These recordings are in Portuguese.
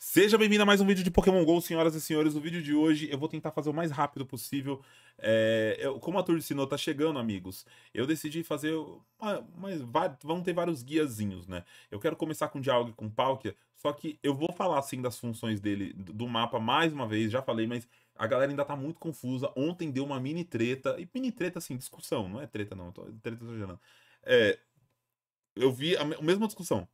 Seja bem-vindo a mais um vídeo de Pokémon GO, senhoras e senhores. O vídeo de hoje eu vou tentar fazer o mais rápido possível. É, eu, como a Tour de Sinnoh tá chegando, amigos, eu decidi fazer... Uma, uma, vão ter vários guiazinhos, né? Eu quero começar com diálogo com Palkia, só que eu vou falar, assim, das funções dele, do mapa, mais uma vez, já falei, mas a galera ainda tá muito confusa. Ontem deu uma mini treta, e mini treta, assim, discussão, não é treta não, tô, treta tô gerando. É, eu vi a, a mesma discussão.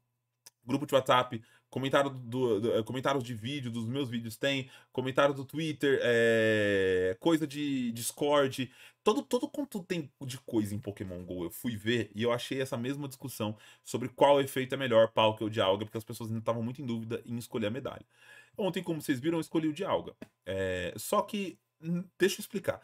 Grupo de WhatsApp, comentário do, do, eh, comentários de vídeo, dos meus vídeos tem, comentário do Twitter, é, coisa de Discord. Todo, todo conteúdo tem de coisa em Pokémon GO. Eu fui ver e eu achei essa mesma discussão sobre qual efeito é melhor, pau que o de alga, porque as pessoas ainda estavam muito em dúvida em escolher a medalha. Ontem, como vocês viram, eu escolhi o de alga. É, só que, hum, deixa eu explicar.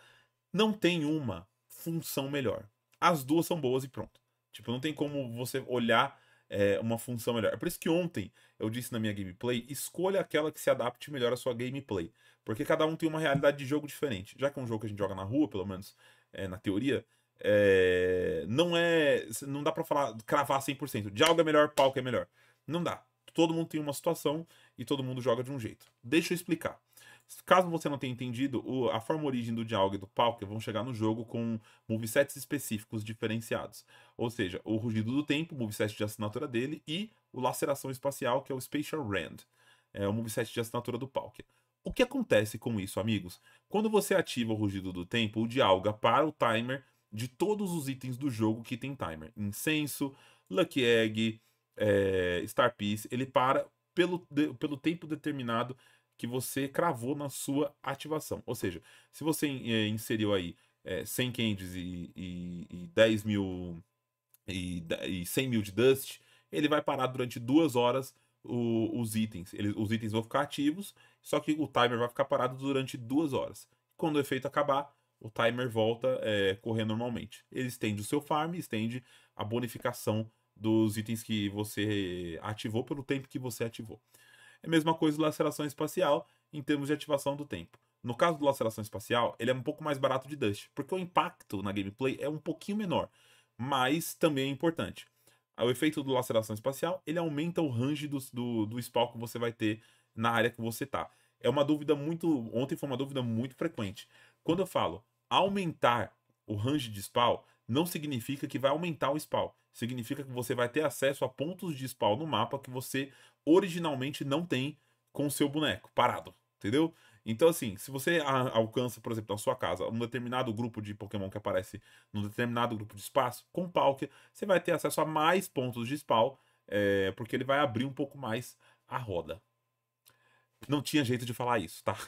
Não tem uma função melhor. As duas são boas e pronto. Tipo, não tem como você olhar é, uma função melhor. É por isso que ontem eu disse na minha gameplay: escolha aquela que se adapte melhor à sua gameplay. Porque cada um tem uma realidade de jogo diferente. Já que é um jogo que a gente joga na rua, pelo menos é, na teoria, é, não é. Não dá pra falar, cravar 100%. Diálogo é melhor, palco é melhor. Não dá. Todo mundo tem uma situação e todo mundo joga de um jeito. Deixa eu explicar. Caso você não tenha entendido, a forma origem do Dialga e do Palkia vão chegar no jogo com movesets específicos diferenciados. Ou seja, o Rugido do Tempo, o moveset de assinatura dele, e o Laceração Espacial, que é o Spatial Rand, é o moveset de assinatura do Palkia. O que acontece com isso, amigos? Quando você ativa o Rugido do Tempo, o Dialga para o timer de todos os itens do jogo que tem timer. Incenso, Lucky Egg, é, Star Piece, ele para pelo, de, pelo tempo determinado que você cravou na sua ativação. Ou seja, se você é, inseriu aí é, eh, 100 candies e, e, e 10 mil e, e 100 mil de dust, ele vai parar durante duas horas o, os itens. Ele, os itens vão ficar ativos, só que o timer vai ficar parado durante duas horas. Quando o efeito acabar, o timer volta é, correr normalmente. Ele estende o seu farm, estende a bonificação dos itens que você ativou pelo tempo que você ativou. É a mesma coisa do laceração espacial em termos de ativação do tempo. No caso do laceração espacial, ele é um pouco mais barato de Dust, porque o impacto na gameplay é um pouquinho menor, mas também é importante. O efeito do laceração espacial, ele aumenta o range do, do, do spawn que você vai ter na área que você tá. É uma dúvida muito. Ontem foi uma dúvida muito frequente. Quando eu falo aumentar o range de spawn, não significa que vai aumentar o spawn. Significa que você vai ter acesso a pontos de spawn no mapa que você originalmente não tem com o seu boneco parado, entendeu? Então, assim, se você alcança, por exemplo, na sua casa, um determinado grupo de Pokémon que aparece num determinado grupo de espaço, com Palkia, você vai ter acesso a mais pontos de spawn, é, porque ele vai abrir um pouco mais a roda. Não tinha jeito de falar isso, tá?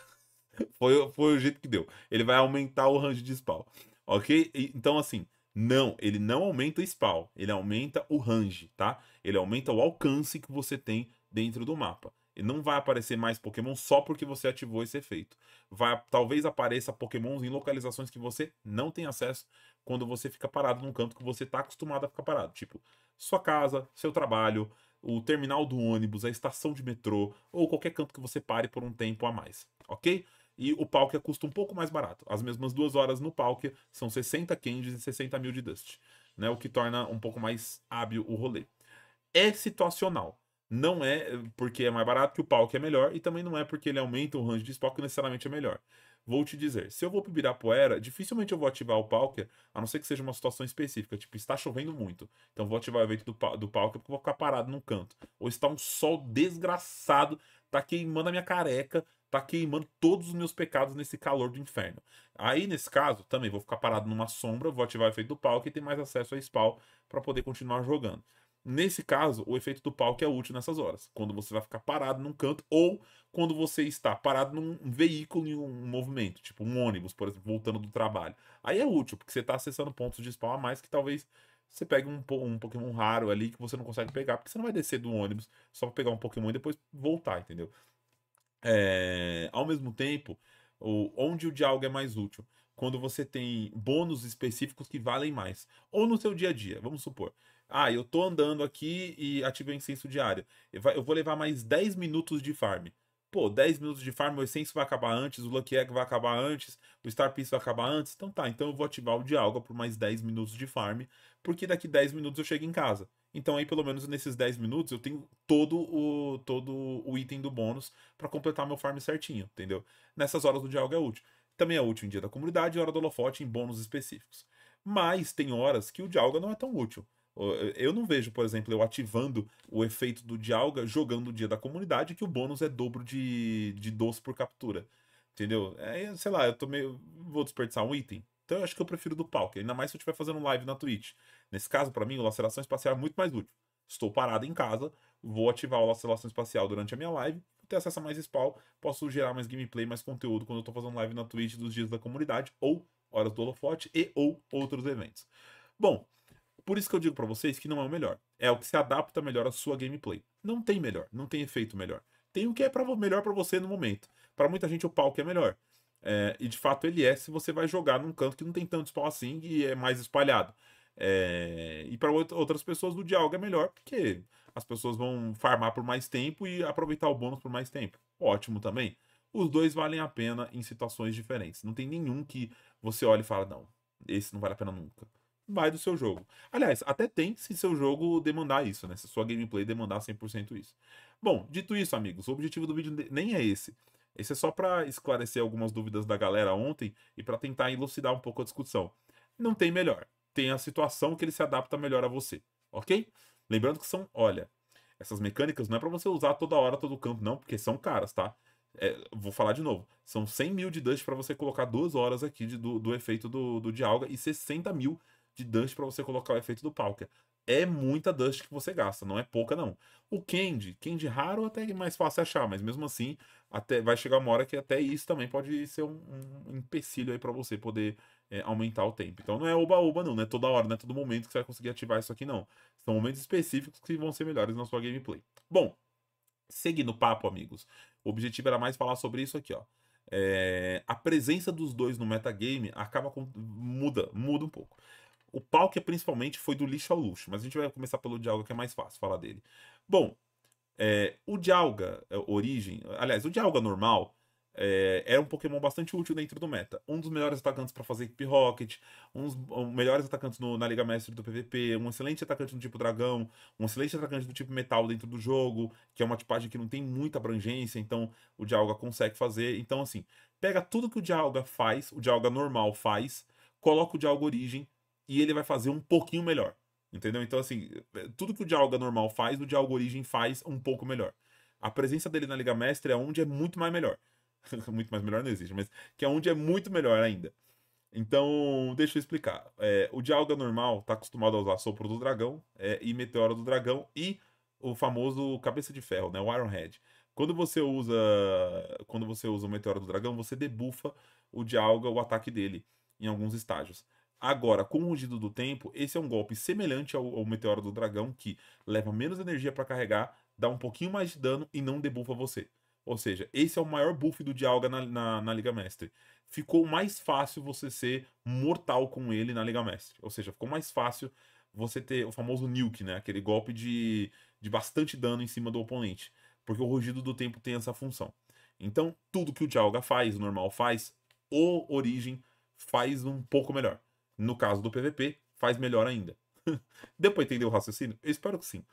Foi, foi o jeito que deu. Ele vai aumentar o range de spawn, ok? Então, assim, não, ele não aumenta o spawn, ele aumenta o range, tá? Ele aumenta o alcance que você tem dentro do mapa. E não vai aparecer mais Pokémon só porque você ativou esse efeito. Vai, talvez apareça Pokémons em localizações que você não tem acesso quando você fica parado num canto que você está acostumado a ficar parado. Tipo, sua casa, seu trabalho, o terminal do ônibus, a estação de metrô ou qualquer canto que você pare por um tempo a mais, ok? E o Palkia custa um pouco mais barato. As mesmas duas horas no Palkia são 60 Candies e 60 mil de Dust, né? O que torna um pouco mais hábil o rolê. É situacional não é eh, porque é mais barato que o palco é melhor e também não é porque ele aumenta o range de spawn que necessariamente é melhor. Vou te dizer, se eu vou pro Birapuera, dificilmente eu vou ativar o Palker, a não ser que seja uma situação específica, tipo, está chovendo muito, então vou ativar o evento do, do Palker porque eu vou ficar parado num canto. Ou está um sol desgraçado, tá queimando a minha careca, tá queimando todos os meus pecados nesse calor do inferno. Aí, nesse caso, também vou ficar parado numa sombra, vou ativar o efeito do palco e ter mais acesso a spawn para poder continuar jogando. Nesse caso, o efeito do palco é útil nessas horas, quando você vai ficar parado num canto ou quando você está parado num veículo em um movimento, tipo um ônibus, por exemplo, voltando do trabalho. Aí é útil, porque você está acessando pontos de spawn a mais que talvez você pegue um, um Pokémon raro ali que você não consegue pegar, porque você não vai descer do ônibus só para pegar um Pokémon e depois voltar, entendeu? É, ao mesmo tempo, o, onde o diálogo é mais útil? Quando você tem bônus específicos que valem mais. Ou no seu dia a dia, vamos supor. Ah, eu tô andando aqui e ativei o incenso diário. Eu vou levar mais 10 minutos de farm. Pô, 10 minutos de farm, o incenso vai acabar antes, o Lucky Egg vai acabar antes, o Star Piece vai acabar antes. Então tá, então eu vou ativar o Dialga por mais 10 minutos de farm, porque daqui 10 minutos eu chego em casa. Então aí pelo menos nesses 10 minutos eu tenho todo o todo o item do bônus para completar meu farm certinho, entendeu? Nessas horas o Dialga é útil. Também é útil em dia da comunidade e hora do holofote em bônus específicos. Mas tem horas que o Dialga não é tão útil. Eh, eu não vejo, por exemplo, eu ativando o efeito do Dialga jogando o dia da comunidade, que o bônus é dobro de, de doce por captura. Entendeu? É, sei lá, eu tô meio. Vou desperdiçar um item. Então eu acho que eu prefiro do palco, ainda mais se eu estiver fazendo live na Twitch. Nesse caso, para mim, o laceração espacial é muito mais útil. Estou parado em casa, vou ativar o laceração espacial durante a minha live, ter acesso a mais spawn, posso gerar mais gameplay, mais conteúdo quando eu tô fazendo live na Twitch dos dias da comunidade, ou horas do holofote e ou outros eventos. Bom, por isso que eu digo para vocês que não é o melhor. É o que se adapta melhor à sua gameplay. Não tem melhor, não tem efeito melhor. Tem o que é pra, melhor para você no momento. Para muita gente o palco é melhor. É, e de fato ele é se você vai jogar num canto que não tem tanto spawn assim e é mais espalhado. É, e para outras pessoas o diálogo é melhor, porque as pessoas vão farmar por mais tempo e aproveitar o bônus por mais tempo. Ótimo também. Os dois valem a pena em situações diferentes. Não tem nenhum que você olhe e fala, não, esse não vale a pena nunca vai do seu jogo. Aliás, até tem se seu jogo demandar isso, né? Se sua gameplay demandar 100% isso. Bom, dito isso, amigos, o objetivo do vídeo nem é esse. Esse é só para esclarecer algumas dúvidas da galera ontem e para tentar elucidar um pouco a discussão. Não tem melhor. Tem a situação que ele se adapta melhor a você, ok? Lembrando que são, olha, essas mecânicas não é para você usar toda hora, todo campo, não, porque são caras, tá? É, vou falar de novo, são 100 mil de dust para você colocar duas horas aqui de, do, do efeito do, do Dialga e 60 mil de dust para você colocar o efeito do Palker. É muita dust que você gasta, não é pouca não. O Candy, Candy raro até é mais fácil achar, mas mesmo assim até vai chegar uma hora que até isso também pode ser um, um empecilho aí para você poder é, aumentar o tempo. Então não é oba-oba não, não é toda hora, não é todo momento que você vai conseguir ativar isso aqui não. São momentos específicos que vão ser melhores na sua gameplay. Bom, seguindo o papo, amigos. O objetivo era mais falar sobre isso aqui, ó. É, a presença dos dois no metagame acaba com, muda, muda um pouco. O pau que é principalmente foi do lixo ao luxo, mas a gente vai começar pelo Dialga, que é mais fácil falar dele. Bom, é, o Dialga é, Origem, aliás, o Dialga normal, é, era é um Pokémon bastante útil dentro do meta. Um dos melhores atacantes para fazer equipe Rocket, um dos um, melhores atacantes no, na Liga Mestre do PVP, um excelente atacante do tipo Dragão, um excelente atacante do tipo Metal dentro do jogo, que é uma tipagem que não tem muita abrangência, então o Dialga consegue fazer. Então, assim, pega tudo que o Dialga faz, o Dialga normal faz, coloca o Dialga Origem, e ele vai fazer um pouquinho melhor. Entendeu? Então, assim, é, tudo que o Dialga normal faz, o Dialga Origem faz um pouco melhor. A presença dele na Liga Mestre é onde é muito mais melhor. muito mais melhor não existe, mas que é onde é muito melhor ainda. Então, deixa eu explicar. É, o Dialga normal está acostumado a usar Sopro do Dragão é, e Meteoro do Dragão e o famoso Cabeça de Ferro, né? O Head. Quando você usa quando você usa o Meteoro do Dragão, você debufa o Dialga, o ataque dele em alguns estágios. Agora, com o ungido do tempo, esse é um golpe semelhante ao, ao meteoro do dragão, que leva menos energia para carregar, dá um pouquinho mais de dano e não debuffa você. Ou seja, esse é o maior buff do Dialga na, na, na, Liga Mestre. Ficou mais fácil você ser mortal com ele na Liga Mestre. Ou seja, ficou mais fácil você ter o famoso nuke, né? Aquele golpe de, de bastante dano em cima do oponente. Porque o rugido do tempo tem essa função. Então, tudo que o Dialga faz, o normal faz, o Origem faz um pouco melhor. No caso do PVP, faz melhor ainda. Deu pra entender o raciocínio? Eu espero que sim.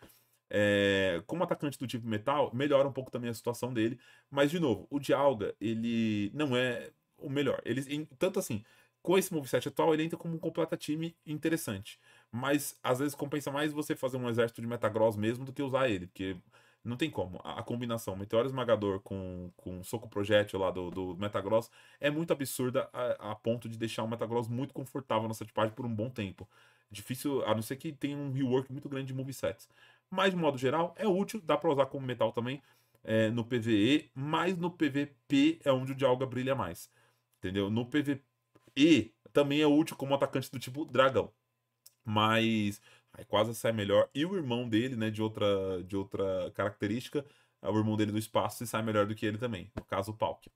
É, como atacante do tipo metal, melhora um pouco também a situação dele. Mas, de novo, o Dialga, ele não é o melhor. Ele, em, tanto assim, com esse moveset atual, ele entra como um completo time interessante. Mas, às vezes, compensa mais você fazer um exército de Metagross mesmo do que usar ele. Porque não tem como. A, combinação Meteoro Esmagador com, com Soco Projétil lá do, do Metagross é muito absurda a, a ponto de deixar o Metagross muito confortável nessa tipagem por um bom tempo. Difícil, a não ser que tenha um rework muito grande de movesets. Mas, de modo geral, é útil, dá para usar como metal também é, no PVE, mas no PVP é onde o Dialga brilha mais. Entendeu? No PVE também é útil como atacante do tipo dragão. Mas Aí quase sai melhor. E o irmão dele, né, de outra, de outra característica, é o irmão dele do espaço e sai melhor do que ele também. No caso, o Palkia.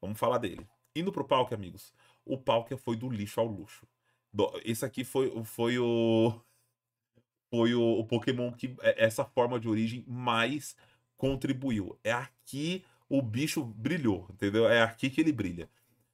Vamos falar dele. Indo pro Palkia, amigos. O Palkia foi do lixo ao luxo. Esse aqui foi, foi o. Foi o, o Pokémon que é, essa forma de origem mais contribuiu. É aqui o bicho brilhou, entendeu? É aqui que ele brilha.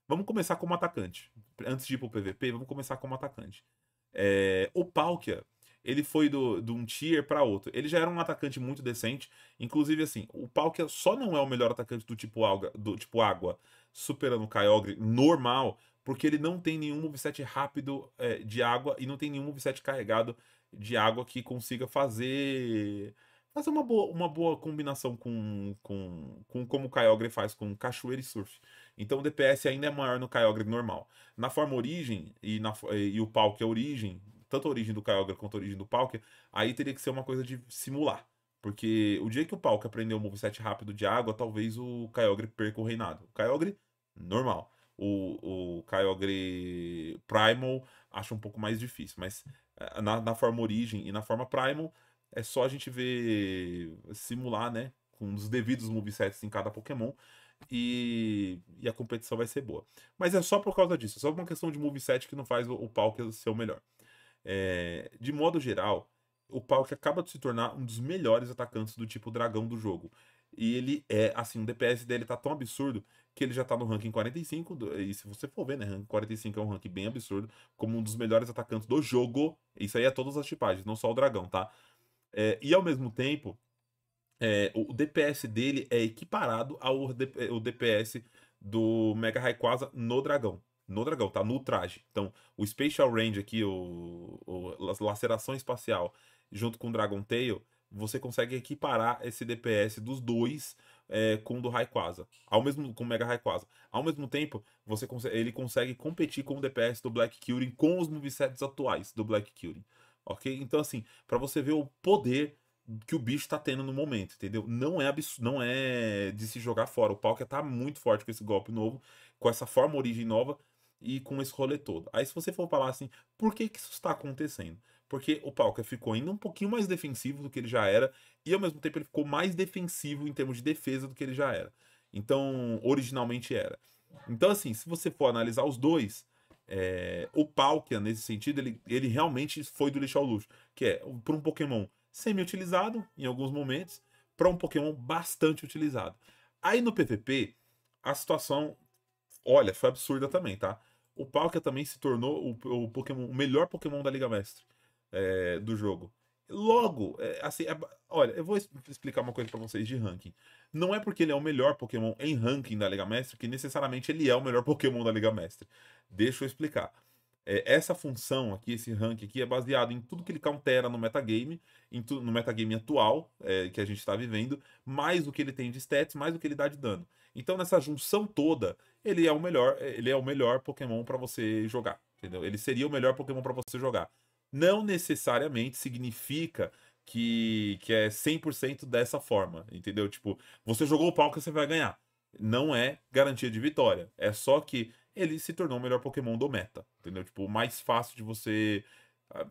Vamos começar como atacante. Antes de ir pro PVP, vamos começar como atacante. É, o Palkia, ele foi do, de um tier para outro. Ele já era um atacante muito decente. Inclusive, assim, o Palkia é, só não é o melhor atacante do tipo, alga, do tipo água, superando o Kyogre normal, porque ele não tem nenhum moveset rápido é, de água e não tem nenhum moveset carregado de água que consiga fazer fazer uma boa, uma boa combinação com, com, com como o Kyogre faz com cachoeira e surf. Então o DPS ainda é maior no Kyogre normal. Na forma origem e, na, e o pau que é origem, tanto a origem do Kyogre quanto a origem do Palkia, aí teria que ser uma coisa de simular. Porque o dia que o Palkia aprendeu o moveset rápido de água, talvez o Kyogre perca o reinado. O Kyogre, normal. O, o Kyogre Primal acho um pouco mais difícil, mas eh, na, na forma origem e na forma Primal é só a gente ver simular, né? Com os devidos movesets em cada Pokémon. E, e, a competição vai ser boa. Mas é só por causa disso, é só uma questão de moveset que não faz o, o Palkia ser o melhor. É, de modo geral, o Pauk acaba de se tornar um dos melhores atacantes do tipo dragão do jogo. E ele é, assim, o DPS dele tá tão absurdo que ele já tá no ranking 45. E se você for ver, né? Ranking 45 é um ranking bem absurdo, como um dos melhores atacantes do jogo. Isso aí é todas as tipagens, não só o dragão, tá? É, e ao mesmo tempo, é, o DPS dele é equiparado ao DPS do Mega Rayquaza no dragão no dragão, tá no traje. Então, o Spatial Range aqui, o, o laceração espacial, junto com o Dragon Tail, você consegue equiparar esse DPS dos dois é, com o do Raikwaza, ao mesmo com o Mega Raikwaza. Ao mesmo tempo, você consegue, ele consegue competir com o DPS do Black Curing com os movesets atuais do Black Curing. OK? Então assim, para você ver o poder que o bicho tá tendo no momento, entendeu? Não é não é de se jogar fora. O Palkia tá muito forte com esse golpe novo, com essa forma origem nova e com esse rolê todo. Aí se você for falar assim, por que, que isso está acontecendo? Porque o Palka ficou ainda um pouquinho mais defensivo do que ele já era, e ao mesmo tempo ele ficou mais defensivo em termos de defesa do que ele já era. Então, originalmente era. Então, assim, se você for analisar os dois, é, o Palkia, nesse sentido, ele, ele realmente foi do lixo ao luxo. Que é para um Pokémon semi-utilizado, em alguns momentos, para um Pokémon bastante utilizado. Aí no PVP, a situação, olha, foi absurda também, tá? o Palkia também se tornou o, o, Pokémon, o melhor Pokémon da Liga Mestre é, do jogo. Logo, é, assim, é, olha, eu vou explicar uma coisa para vocês de ranking. Não é porque ele é o melhor Pokémon em ranking da Liga Mestre que necessariamente ele é o melhor Pokémon da Liga Mestre. Deixa eu explicar. É, essa função aqui, esse rank aqui, é baseado em tudo que ele countera no metagame, tu, no metagame atual é, que a gente está vivendo, mais o que ele tem de stats, mais o que ele dá de dano. Então, nessa junção toda, ele é o melhor, é, ele é o melhor Pokémon para você jogar, entendeu? Ele seria o melhor Pokémon para você jogar. Não necessariamente significa que, que é 100% dessa forma, entendeu? Tipo, você jogou o pau que você vai ganhar. Não é garantia de vitória. É só que ele se tornou o melhor Pokémon do meta, entendeu? Tipo, o mais fácil de você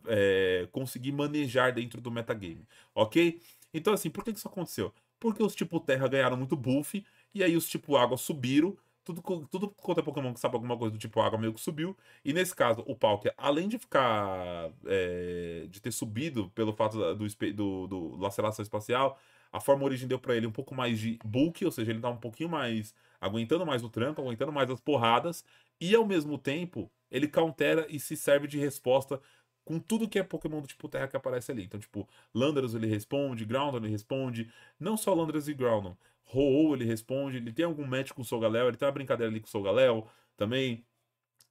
é, conseguir manejar dentro do metagame, ok? Então, assim, por que isso aconteceu? Porque os tipo terra ganharam muito buff, e aí os tipo água subiram, tudo, tudo quanto é Pokémon que sabe alguma coisa do tipo água meio que subiu. E nesse caso, o Palkia, além de ficar. É, de ter subido pelo fato do, do, do laceração espacial, a forma origem deu para ele um pouco mais de bulk, ou seja, ele tá um pouquinho mais aguentando mais o tranco, aguentando mais as porradas, e ao mesmo tempo ele countera e se serve de resposta com tudo que é Pokémon do tipo Terra que aparece ali. Então, tipo, Landorus ele responde, Groundon ele responde, não só Landorus e Groundon, Ho-Oh ele responde, ele tem algum match com o Solgaleo, ele tem uma brincadeira ali com o Solgaleo também,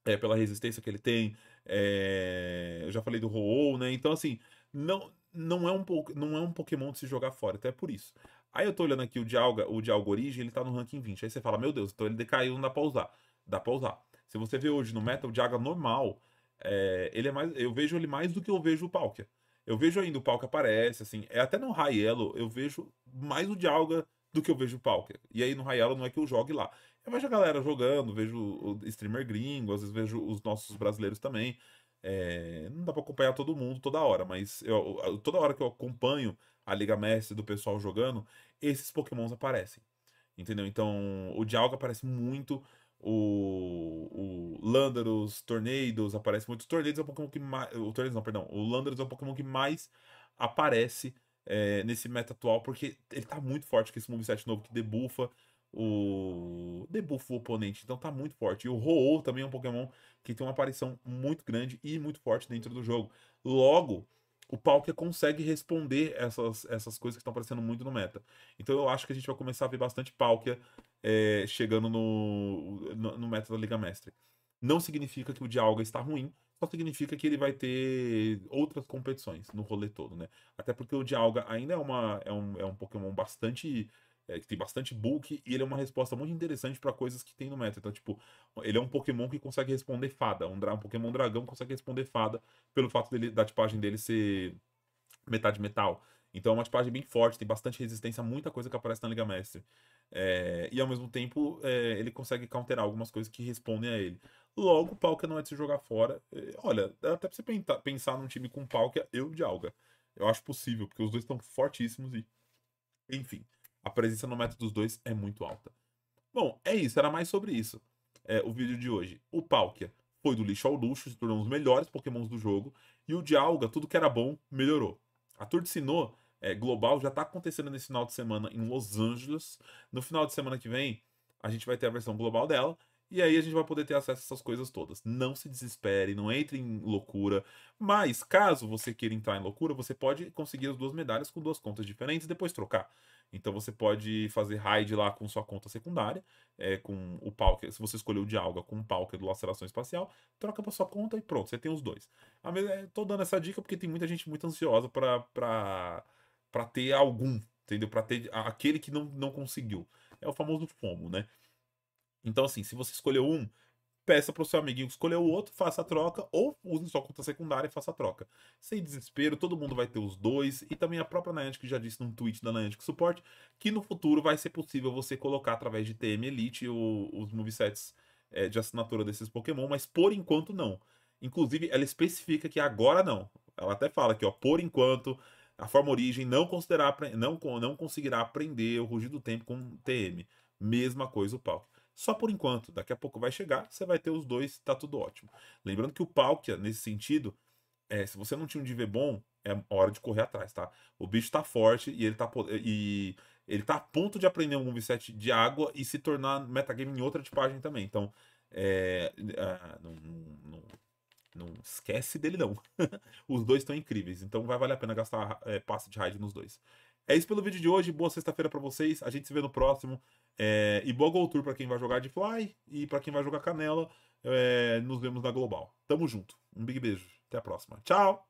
é, pela resistência que ele tem, é... eu já falei do Ho-Oh, né, então assim, não, não é um não é um Pokémon de se jogar fora, até então por isso. Aí eu tô olhando aqui o de Alga, o de Alga Origem, ele tá no ranking 20. Aí você fala, meu Deus, então ele decaiu, não dá pra usar. Dá pra usar. Se você vê hoje no meta, o de Alga normal, é, ele é mais, eu vejo ele mais do que eu vejo o Palkia. Eu vejo ainda o Palkia aparece, assim, é até no High eu vejo mais o de Alga do que eu vejo o Palkia. E aí no High não é que eu jogue lá. Eu vejo a galera jogando, vejo o streamer gringo, às vezes vejo os nossos brasileiros também. É, não dá para acompanhar todo mundo toda hora, mas eu, toda hora que eu acompanho a Liga Mestre do pessoal jogando, esses pokémons aparecem. Entendeu? Então, o Dialga aparece muito, o, o Landorus, Tornados aparece muito. O Tornados é um Pokémon que mais. O Tornados não, perdão. O Landorus é um Pokémon que mais aparece é, nesse meta atual, porque ele tá muito forte com esse moveset novo que debufa, o debuff o oponente, então tá muito forte. E o ho -Oh também é um Pokémon que tem uma aparição muito grande e muito forte dentro do jogo. Logo, o Palkia consegue responder essas, essas coisas que estão aparecendo muito no meta. Então eu acho que a gente vai começar a ver bastante Palkia é, chegando no, no, no, meta da Liga Mestre. Não significa que o Dialga está ruim, só significa que ele vai ter outras competições no rolê todo, né? Até porque o Dialga ainda é, uma, é, um, é um Pokémon bastante é, que tem bastante bulk, e ele é uma resposta muito interessante para coisas que tem no meta. Então, tipo, ele é um Pokémon que consegue responder fada, um, um Pokémon dragão consegue responder fada, pelo fato dele, da tipagem dele ser metade metal. Então é uma tipagem bem forte, tem bastante resistência, muita coisa que aparece na Liga Mestre. É, e ao mesmo tempo, é, ele consegue counterar algumas coisas que respondem a ele. Logo, o Palkia não é de se jogar fora. É, olha, até pra você pensar num time com Palkia, eu de Alga. Eu acho possível, porque os dois estão fortíssimos e. Enfim a presença no método dos dois é muito alta. Bom, é isso, era mais sobre isso é, o vídeo de hoje. O Palkia foi do lixo ao luxo, se tornou um dos melhores pokémons do jogo, e o Dialga, tudo que era bom, melhorou. A Turdsinô é, global já está acontecendo nesse final de semana em Los Angeles. No final de semana que vem, a gente vai ter a versão global dela, e aí a gente vai poder ter acesso a essas coisas todas. Não se desespere, não entre em loucura. Mas, caso você queira entrar em loucura, você pode conseguir as duas medalhas com duas contas diferentes e depois trocar. Então você pode fazer raid lá com sua conta secundária, é, com o Palker. Se você escolheu o alga com o Palker é do Laceração Espacial, troca para sua conta e pronto, você tem os dois. Ah, Estou eh, dando essa dica porque tem muita gente muito ansiosa para ter algum, entendeu? Para ter aquele que não, não conseguiu. É o famoso FOMO, né? Então, assim, se você escolheu um, peça para o seu amiguinho escolher o outro, faça a troca, ou use sua conta secundária e faça a troca. Sem desespero, todo mundo vai ter os dois, e também a própria Niantic já disse num tweet da Niantic Support que no futuro vai ser possível você colocar através de TM Elite o, os movesets é, de assinatura desses Pokémon, mas por enquanto não. Inclusive, ela especifica que agora não. Ela até fala que, ó, por enquanto, a forma origem não, considerar, não, não conseguirá aprender o rugido do tempo com TM. Mesma coisa o pau. Só por enquanto, daqui a pouco vai chegar, você vai ter os dois, tá tudo ótimo. Lembrando que o Palkia, é nesse sentido, é, se você não tinha um DV bom, é hora de correr atrás, tá? O bicho tá forte e ele tá, e ele tá a ponto de aprender um moveset de água e se tornar metagame em outra tipagem também. Então, é, ah, não, não, não, não, esquece dele não. Os dois estão incríveis, então vai valer a pena gastar é, passe de raid nos dois. É isso pelo vídeo de hoje, boa sexta-feira para vocês, a gente se vê no próximo. É, e boa Gol Tour para quem vai jogar de Fly e para quem vai jogar Canela. É, nos vemos na Global. Tamo junto. Um big beijo. Até a próxima. Tchau!